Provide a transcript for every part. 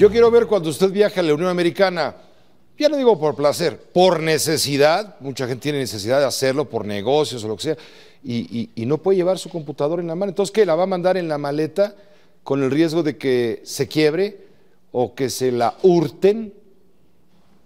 Yo quiero ver cuando usted viaja a la Unión Americana, ya no digo por placer, por necesidad, mucha gente tiene necesidad de hacerlo por negocios o lo que sea, y, no puede llevar su computadora en la mano. Entonces, ¿qué? ¿La va a mandar en la maleta con el riesgo de que se quiebre o que se la hurten?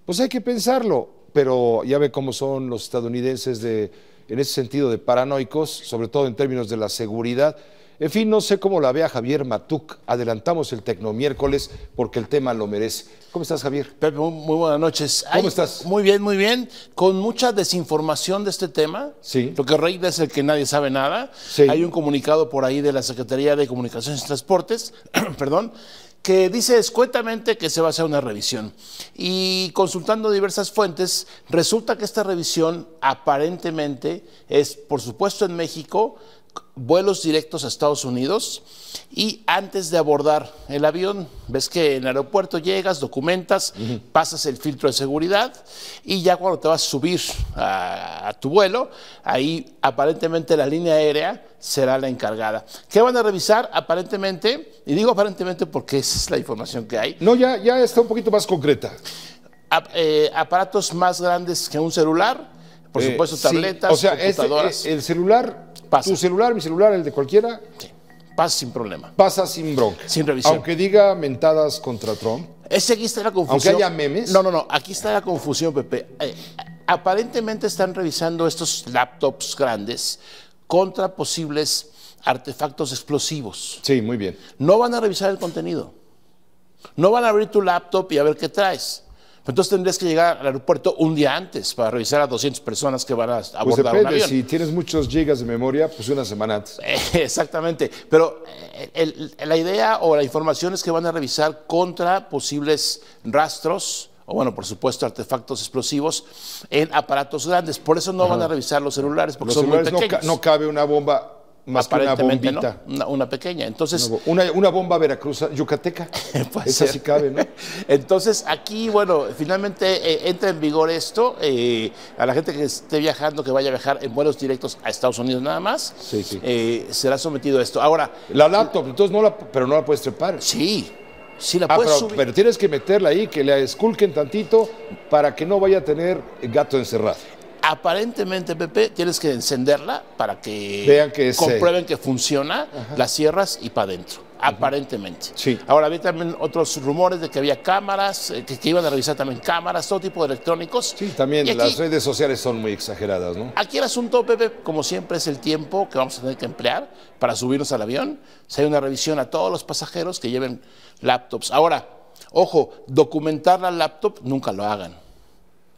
Pues hay que pensarlo, pero ya ve cómo son los estadounidenses de, en ese sentido de paranoicos, sobre todo en términos de la seguridad. En fin, no sé cómo la vea Javier Matuc. Adelantamos el Tecno miércoles porque el tema lo merece. ¿Cómo estás, Javier? Pepe, muy, buenas noches. ¿Cómo estás? Muy bien, muy bien. Con mucha desinformación de este tema. Sí. Lo que reina es el que nadie sabe nada. Sí. Hay un comunicado por ahí de la Secretaría de Comunicaciones y Transportes, perdón, que dice escuetamente que se va a hacer una revisión. Y consultando diversas fuentes, resulta que esta revisión aparentemente es, por supuesto, en México, vuelos directos a Estados Unidos y antes de abordar el avión, ves que en el aeropuerto llegas, documentas, pasas el filtro de seguridad y ya cuando te vas a subir a, tu vuelo, ahí aparentemente la línea aérea será la encargada. ¿Qué van a revisar? Aparentemente, y digo aparentemente porque esa es la información que hay. No, ya, ya está un poquito más concreta. Eh, aparatos más grandes que un celular, por eh, supuesto tabletas, o sea, eh, computadoras. el celular tu celular, mi celular, el de cualquiera. Sí. Pasa sin problema. Pasa sin bronca. Sin revisión. Aunque diga mentadas contra Trump. Es aquí está la confusión. Aunque haya memes. No, no, no. Aquí está la confusión, Pepe. Eh, aparentemente están revisando estos laptops grandes contra posibles artefactos explosivos. Sí, muy bien. No van a revisar el contenido. No van a abrir tu laptop y a ver qué traes entonces tendrías que llegar al aeropuerto un día antes para revisar a 200 personas que van a pues abordar pues depende, Si tienes muchos gigas de memoria, pues una semana antes. Exactamente. Pero eh, la idea o la información es que van a revisar contra posibles rastros o bueno, por supuesto, artefactos explosivos en aparatos grandes. Por eso no van a revisar los celulares, porque los son celulares no, cabe una bomba más que una una, pequeña. Entonces, una, bomba veracruz, yucateca. Esa sí cabe, ¿no? Entonces, aquí, bueno, finalmente eh, entra en vigor esto. Eh, a la gente que esté viajando, que vaya a viajar en vuelos directos a Estados Unidos nada más, eh, será sometido a esto. Ahora. La laptop, entonces no la, pero no la puedes trepar. Sí. Sí, la ah, puedes pero, subir. pero tienes que meterla ahí, que la esculquen tantito para que no vaya a tener gato encerrado aparentemente, Pepe, tienes que encenderla para que, Vean que comprueben que funciona, eh, las cierras y para adentro. Aparentemente. Sí. Ahora había también otros rumores de que había cámaras, eh, que, iban a revisar también cámaras, todo tipo de electrónicos. Sí, también las redes sociales son muy exageradas, ¿no? Aquí el asunto, Pepe, como siempre, es el tiempo que vamos a tener que emplear para subirnos al avión. Se hay una revisión a todos los pasajeros que lleven laptops. Ahora, ojo, documentar la laptop nunca lo hagan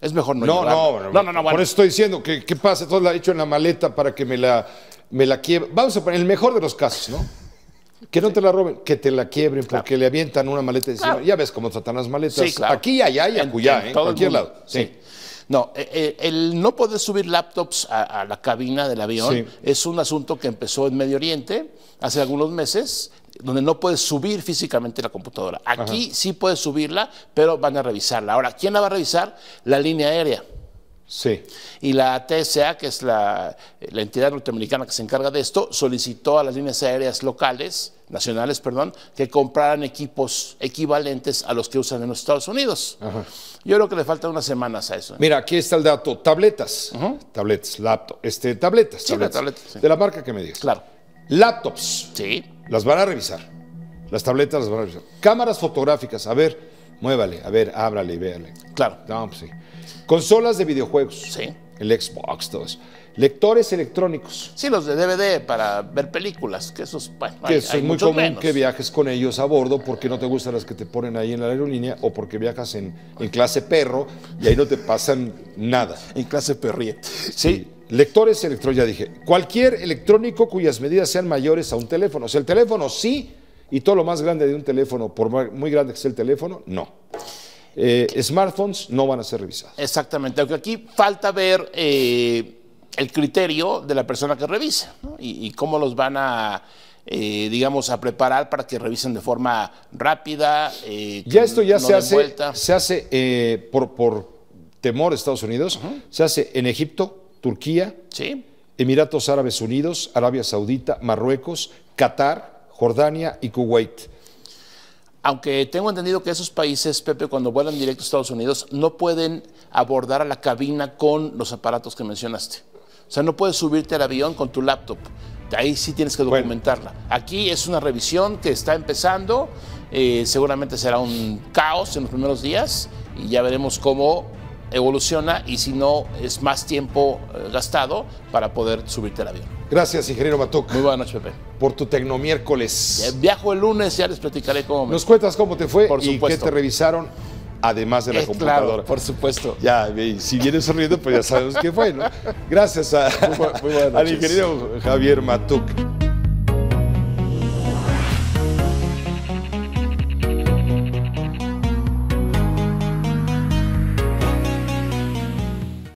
es mejor no, no No, no, no. no, no bueno. Por eso estoy diciendo que, ¿qué pase, todo la ha hecho en la maleta para que me la, me la quiebre. Vamos a poner el mejor de los casos, ¿no? Que no te la roben, que te la quiebren porque le avientan una maleta encima. Ya ves cómo tratan las maletas. Sí, claro. Aquí, allá y acullá, en, en ¿eh? cualquier lado. Sí. No, eh, eh, el no poder subir laptops a, la cabina del avión es un asunto que empezó en Medio Oriente hace algunos meses donde no puedes subir físicamente la computadora. Aquí sí puedes subirla, pero van a revisarla. Ahora, ¿quién la va a revisar? La línea aérea. Sí. Y la TSA, que es la, entidad norteamericana que se encarga de esto, solicitó a las líneas aéreas locales, nacionales, perdón, que compraran equipos equivalentes a los que usan en los Estados Unidos. Yo creo que le faltan unas semanas a eso. ¿eh? Mira, aquí está el dato. Tabletas. Tabletas, laptop. Este, tabletas, sí, tabletas. De la marca que me digas. Claro. Laptops. Sí. Las van a revisar. Las tabletas las van a revisar. Cámaras fotográficas. A ver, muévale. A ver, ábrale y véale. Claro. No, pues sí. Consolas de videojuegos. Sí. El Xbox, todo eso. Lectores electrónicos. Sí, los de DVD para ver películas, que esos bueno, que eso es muy común que viajes con ellos a bordo porque no te gustan las que te ponen ahí en la aerolínea o porque viajas en, clase perro y ahí no te pasan nada. En clase perriete. sí. Lectores electrónicos, ya dije. Cualquier electrónico cuyas medidas sean mayores a un teléfono. O sea, el teléfono sí, y todo lo más grande de un teléfono, por muy grande que sea el teléfono, no. Eh, smartphones no van a ser revisados. Exactamente, aunque aquí falta ver eh, el criterio de la persona que revisa y, cómo los van a, eh, digamos, a preparar para que revisen de forma rápida. ya esto ya se, hace, se, hace, por, temor de Estados Unidos, se hace en Egipto, Turquía, Emiratos Árabes Unidos, Arabia Saudita, Marruecos, Qatar, Jordania y Kuwait. Aunque tengo entendido que esos países, Pepe, cuando vuelan directo a Estados Unidos, no pueden abordar a la cabina con los aparatos que mencionaste. O sea, no puedes subirte al avión con tu laptop. Ahí sí tienes que documentarla. Aquí es una revisión que está empezando. Eh, seguramente será un caos en los primeros días y ya veremos cómo evoluciona y si no es más tiempo eh, gastado para poder subirte al avión. Gracias, ingeniero Matuk Muy buenas noches, Pepe. Por tu Tecnomiércoles. Viajo el lunes, ya les platicaré cómo Nos cuentas cómo te fue y qué te revisaron además de la computadora. por supuesto. Ya, si vienes sonriendo, pues ya sabemos qué fue, Gracias a, al ingeniero Javier Matuk